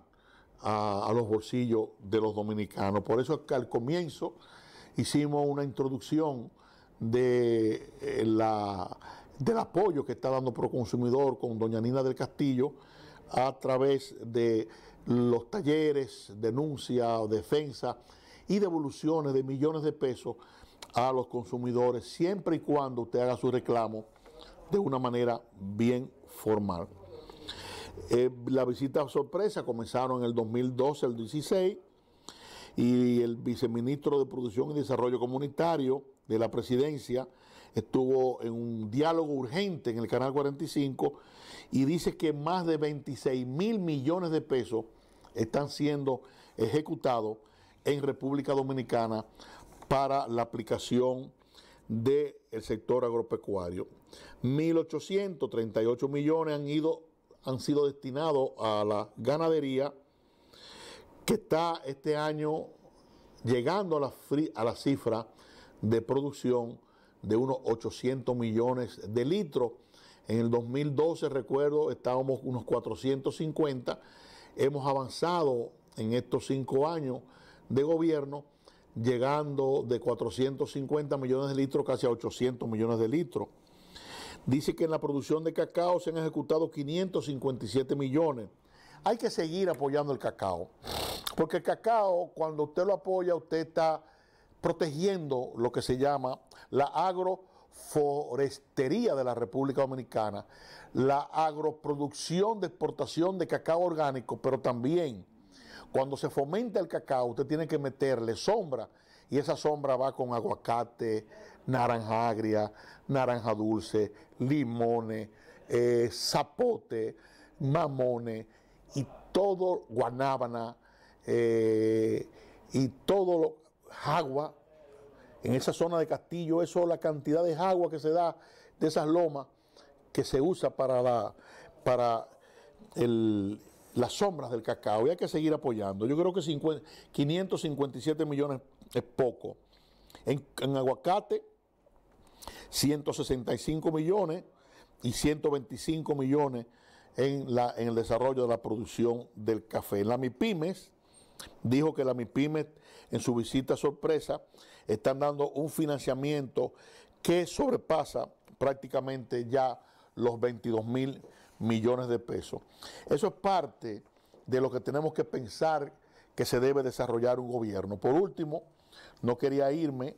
a, los bolsillos de los dominicanos. Por eso que al comienzo hicimos una introducción de la, del apoyo que está dando Proconsumidor con doña Nina del Castillo a través de los talleres, denuncia defensa y devoluciones de millones de pesos a los consumidores, siempre y cuando usted haga su reclamo de una manera bien formal. Eh, la visita sorpresa comenzaron en el 2012, el 16, y el viceministro de Producción y Desarrollo Comunitario de la presidencia, estuvo en un diálogo urgente en el Canal 45 y dice que más de 26 mil millones de pesos están siendo ejecutados en República Dominicana para la aplicación del sector agropecuario. 1.838 millones han, ido, han sido destinados a la ganadería que está este año llegando a la, a la cifra de producción de unos 800 millones de litros. En el 2012, recuerdo, estábamos unos 450. Hemos avanzado en estos cinco años de gobierno, llegando de 450 millones de litros casi a 800 millones de litros. Dice que en la producción de cacao se han ejecutado 557 millones. Hay que seguir apoyando el cacao, porque el cacao, cuando usted lo apoya, usted está protegiendo lo que se llama la agroforestería de la República Dominicana, la agroproducción de exportación de cacao orgánico, pero también cuando se fomenta el cacao, usted tiene que meterle sombra y esa sombra va con aguacate, naranja agria, naranja dulce, limones, eh, zapote, mamones y todo guanábana eh, y todo lo agua, en esa zona de Castillo, eso, la cantidad de agua que se da de esas lomas que se usa para, para las sombras del cacao y hay que seguir apoyando. Yo creo que 557 millones es poco. En, aguacate, 165 millones y 125 millones en, en el desarrollo de la producción del café. En la MIPIMES, dijo que la MIPYME en su visita sorpresa están dando un financiamiento que sobrepasa prácticamente ya los 22 mil millones de pesos. Eso es parte de lo que tenemos que pensar que se debe desarrollar un gobierno. Por último, no quería irme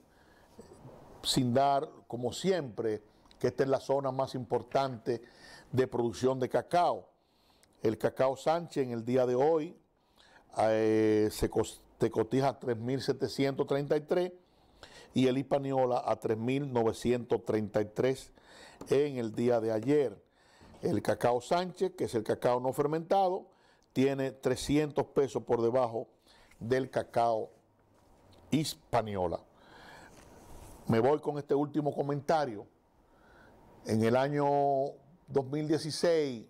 sin dar, como siempre, que esta es la zona más importante de producción de cacao. El cacao Sánchez en el día de hoy eh, se te cotiza 3.733 y el Hispaniola a 3.933 en el día de ayer. El cacao Sánchez, que es el cacao no fermentado, tiene 300 pesos por debajo del cacao Hispaniola. Me voy con este último comentario. En el año 2016,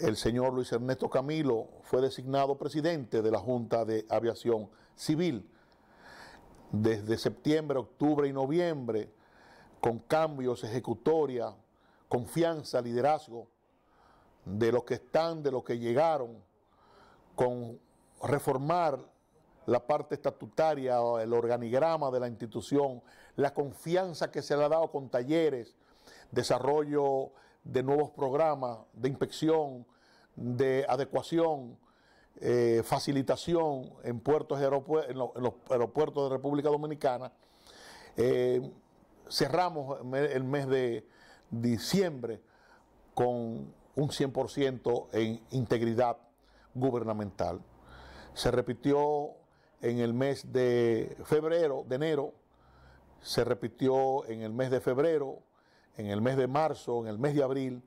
el señor Luis Ernesto Camilo fue designado presidente de la Junta de Aviación Civil desde septiembre, octubre y noviembre, con cambios, ejecutoria, confianza, liderazgo de los que están, de los que llegaron, con reformar la parte estatutaria, el organigrama de la institución, la confianza que se le ha dado con talleres, desarrollo de nuevos programas de inspección, de adecuación, eh, facilitación en, puertos en, los, aeropuertos de República Dominicana. Eh, cerramos el mes de diciembre con un 100% en integridad gubernamental. Se repitió en el mes de febrero, de enero, se repitió en el mes de febrero, en el mes de marzo, en el mes de abril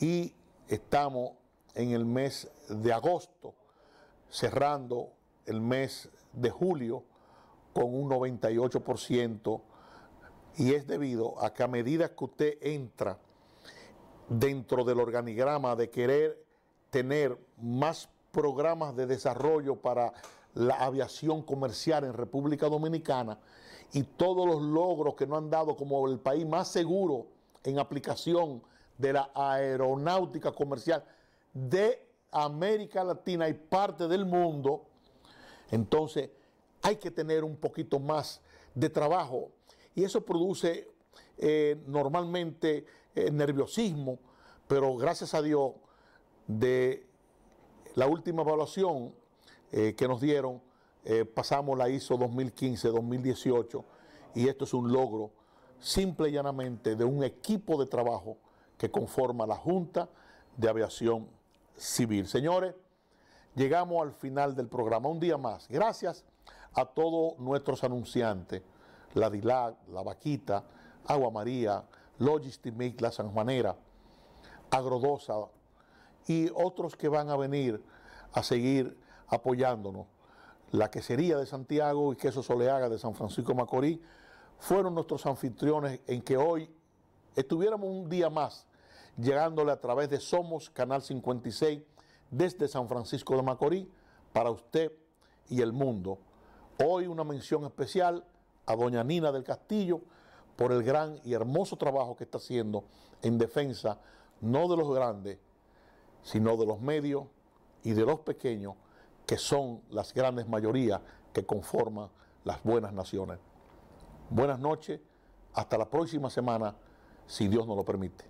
y estamos en el mes de agosto, cerrando el mes de julio con un 98% y es debido a que a medida que usted entra dentro del organigrama de querer tener más programas de desarrollo para la aviación comercial en República Dominicana, y todos los logros que nos han dado como el país más seguro en aplicación de la aeronáutica comercial de América Latina y parte del mundo, entonces hay que tener un poquito más de trabajo. Y eso produce eh, normalmente eh, nerviosismo, pero gracias a Dios de la última evaluación eh, que nos dieron, eh, pasamos la ISO 2015-2018 y esto es un logro simple y llanamente de un equipo de trabajo que conforma la Junta de Aviación Civil. Señores, llegamos al final del programa, un día más. Gracias a todos nuestros anunciantes, la DILAC, la Vaquita, Agua María, Logistimix, la Sanjuanera, Agrodosa y otros que van a venir a seguir apoyándonos la quesería de Santiago y queso Soleaga de San Francisco Macorís fueron nuestros anfitriones en que hoy estuviéramos un día más llegándole a través de Somos Canal 56 desde San Francisco de Macorís para usted y el mundo. Hoy una mención especial a doña Nina del Castillo por el gran y hermoso trabajo que está haciendo en defensa no de los grandes, sino de los medios y de los pequeños que son las grandes mayorías que conforman las buenas naciones. Buenas noches, hasta la próxima semana, si Dios nos lo permite.